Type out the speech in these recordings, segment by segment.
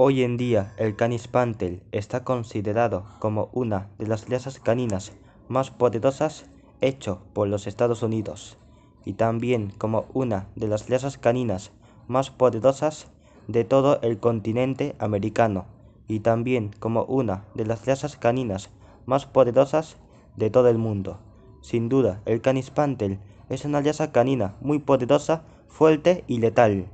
Hoy en día, el canispantel está considerado como una de las razas caninas más poderosas hecho por los Estados Unidos y también como una de las razas caninas más poderosas de todo el continente americano y también como una de las razas caninas más poderosas de todo el mundo. Sin duda, el canispantel es una raza canina muy poderosa, fuerte y letal.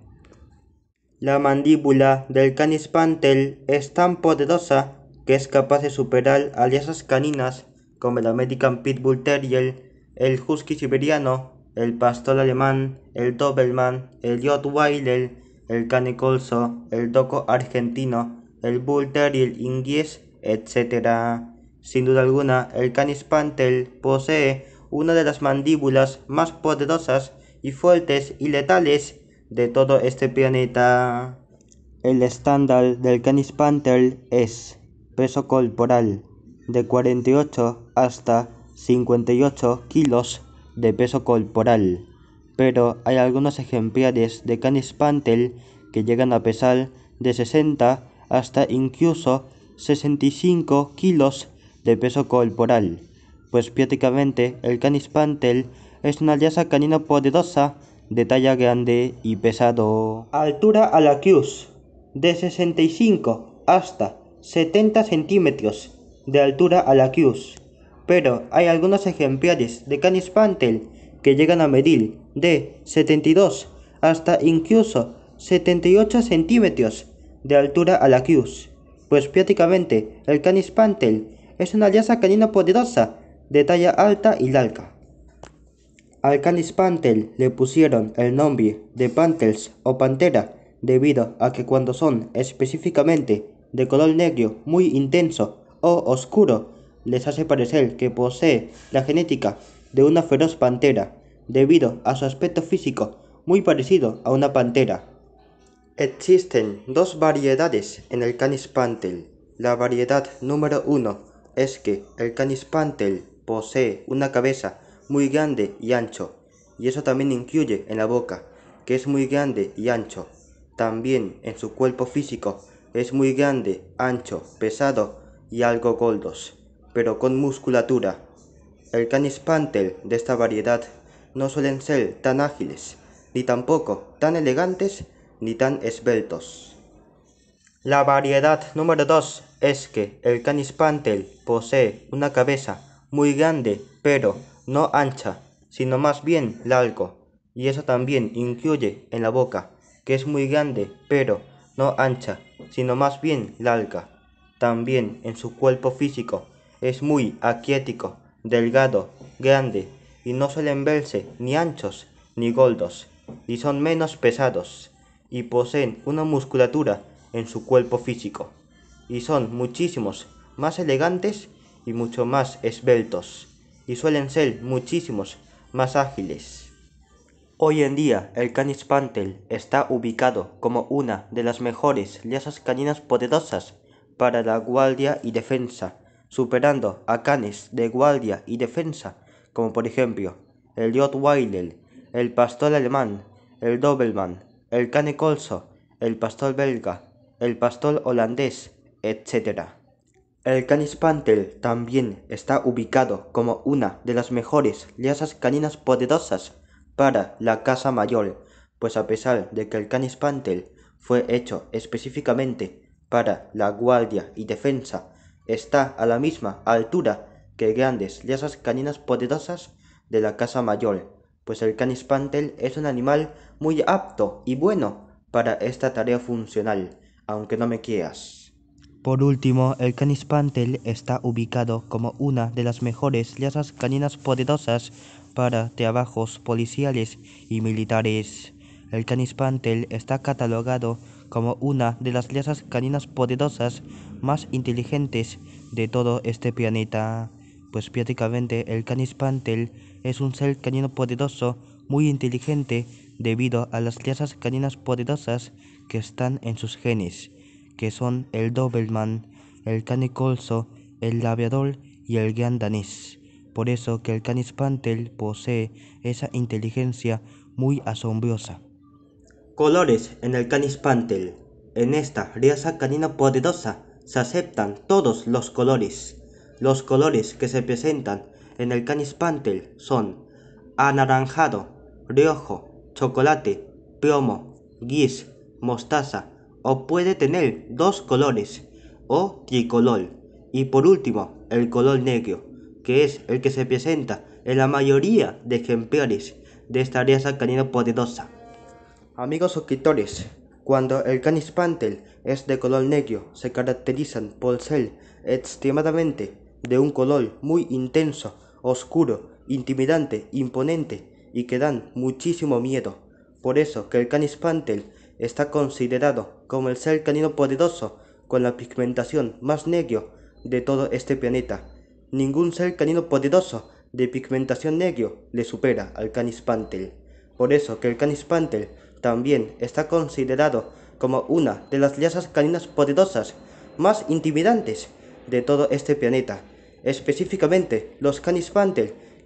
La mandíbula del canis pantel es tan poderosa que es capaz de superar alianzas caninas como el American Bull Terrier, el Husky siberiano, el pastor alemán, el Doberman, el weiler el cane Colso, el doco argentino, el Bull Terrier inglés, etc. Sin duda alguna, el canis pantel posee una de las mandíbulas más poderosas y fuertes y letales de todo este planeta. El estándar del Canis Panther es peso corporal de 48 hasta 58 kilos de peso corporal, pero hay algunos ejemplares de Canis Panther que llegan a pesar de 60 hasta incluso 65 kilos de peso corporal, pues prácticamente el Canis Panther es una alianza canina poderosa de talla grande y pesado. Altura a la cruz, de 65 hasta 70 centímetros de altura a la cruz. Pero hay algunos ejemplares de Canis Pantel que llegan a medir de 72 hasta incluso 78 centímetros de altura a la cruz. Pues prácticamente el Canis Pantel es una alianza canina poderosa de talla alta y larga. Al Canis le pusieron el nombre de pantels o Pantera debido a que cuando son específicamente de color negro muy intenso o oscuro, les hace parecer que posee la genética de una feroz pantera, debido a su aspecto físico muy parecido a una pantera. Existen dos variedades en el Canis pantel La variedad número uno es que el Canis posee una cabeza muy grande y ancho, y eso también incluye en la boca, que es muy grande y ancho, también en su cuerpo físico, es muy grande, ancho, pesado y algo gordos, pero con musculatura. El canispantel de esta variedad no suelen ser tan ágiles, ni tampoco tan elegantes, ni tan esbeltos. La variedad número 2 es que el canispantel posee una cabeza muy grande, pero no ancha, sino más bien largo, y eso también incluye en la boca, que es muy grande, pero no ancha, sino más bien larga. También en su cuerpo físico es muy aquietico, delgado, grande, y no suelen verse ni anchos ni gordos, y son menos pesados, y poseen una musculatura en su cuerpo físico, y son muchísimos más elegantes y mucho más esbeltos y suelen ser muchísimos más ágiles. Hoy en día, el Canis está ubicado como una de las mejores razas caninas poderosas para la guardia y defensa, superando a canes de guardia y defensa como por ejemplo el Jotweiler, el pastor alemán, el Doberman, el cane colso, el pastor belga, el pastor holandés, etc. El canispantel también está ubicado como una de las mejores razas caninas poderosas para la Casa Mayor, pues a pesar de que el canispantel fue hecho específicamente para la guardia y defensa, está a la misma altura que grandes razas caninas poderosas de la Casa Mayor, pues el canispantel es un animal muy apto y bueno para esta tarea funcional, aunque no me quieras. Por último, el Canispantel está ubicado como una de las mejores razas caninas poderosas para trabajos policiales y militares. El Canispantel está catalogado como una de las razas caninas poderosas más inteligentes de todo este planeta, pues prácticamente el Canis es un ser canino poderoso muy inteligente debido a las razas caninas poderosas que están en sus genes que son el Doberman, el Canicolso, el Labiador y el Gran Danés. Por eso que el Canispantel posee esa inteligencia muy asombrosa. Colores en el Canispantel En esta raza canina poderosa se aceptan todos los colores. Los colores que se presentan en el Canispantel son anaranjado, Riojo, chocolate, plomo, gris, mostaza, o puede tener dos colores o tricolor. Y por último, el color negro, que es el que se presenta en la mayoría de ejemplares de esta raza canina poderosa. Amigos suscriptores, cuando el canis es de color negro, se caracterizan por ser extremadamente de un color muy intenso, oscuro, intimidante, imponente y que dan muchísimo miedo. Por eso que el canis Está considerado como el ser canino poderoso con la pigmentación más negro de todo este planeta. Ningún ser canino poderoso de pigmentación negro le supera al Canis Por eso que el Canis también está considerado como una de las lasas caninas poderosas más intimidantes de todo este planeta. Específicamente los Canis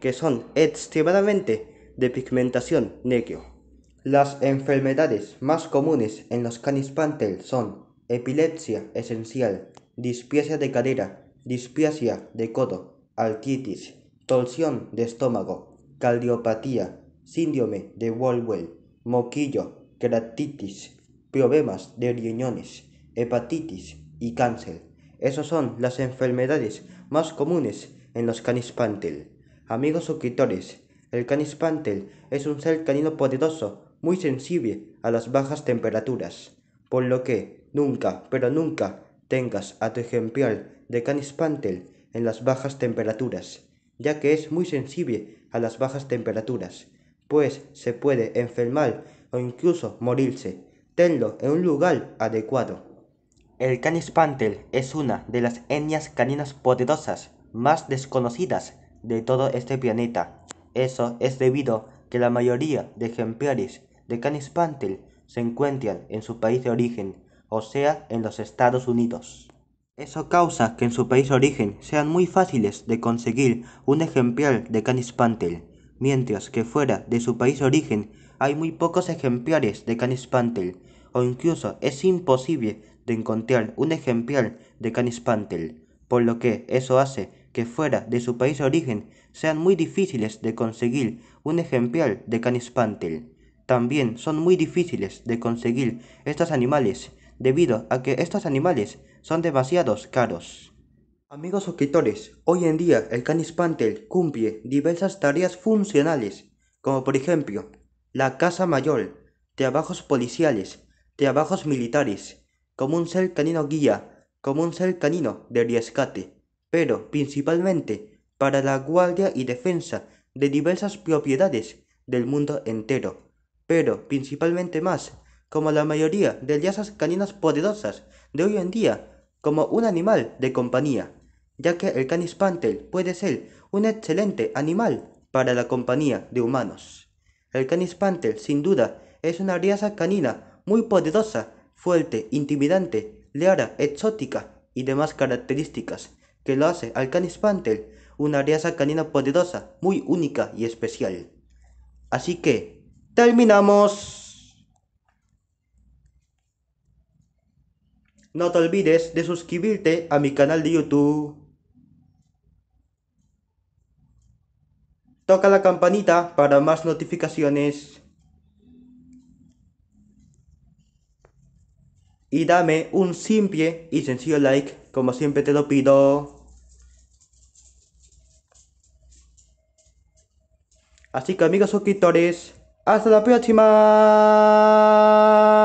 que son extremadamente de pigmentación negro. Las enfermedades más comunes en los canispantel son epilepsia esencial, dispiasia de cadera, displasia de codo, artritis, torsión de estómago, cardiopatía, síndrome de Walwell, moquillo, keratitis, problemas de riñones, hepatitis y cáncer. Esas son las enfermedades más comunes en los canispantel. Amigos suscriptores, el canispantel es un ser canino poderoso muy sensible a las bajas temperaturas, por lo que nunca, pero nunca tengas a tu ejemplar de Canis en las bajas temperaturas, ya que es muy sensible a las bajas temperaturas, pues se puede enfermar o incluso morirse. Tenlo en un lugar adecuado. El Canis es una de las etnias caninas poderosas más desconocidas de todo este planeta. Eso es debido que la mayoría de ejemplares de Canispantel se encuentran en su país de origen, o sea, en los Estados Unidos. Eso causa que en su país de origen sean muy fáciles de conseguir un ejemplar de Canispantel. mientras que fuera de su país de origen hay muy pocos ejemplares de Canispantel. o incluso es imposible de encontrar un ejemplar de Canispantel. por lo que eso hace que fuera de su país de origen sean muy difíciles de conseguir un ejemplar de Canispantel. También son muy difíciles de conseguir estos animales, debido a que estos animales son demasiados caros. Amigos suscriptores, hoy en día el Canis cumple diversas tareas funcionales, como por ejemplo, la casa mayor, trabajos policiales, trabajos militares, como un ser canino guía, como un ser canino de rescate, pero principalmente para la guardia y defensa de diversas propiedades del mundo entero pero principalmente más, como la mayoría de razas caninas poderosas de hoy en día, como un animal de compañía, ya que el canispantel puede ser un excelente animal para la compañía de humanos. El canispantel sin duda, es una raza canina muy poderosa, fuerte, intimidante, leara, exótica y demás características que lo hace al Canis una raza canina poderosa, muy única y especial. Así que, terminamos. No te olvides de suscribirte a mi canal de YouTube. Toca la campanita para más notificaciones. Y dame un simple y sencillo like, como siempre te lo pido. Así que amigos suscriptores, 阿斯拉不要听嘛。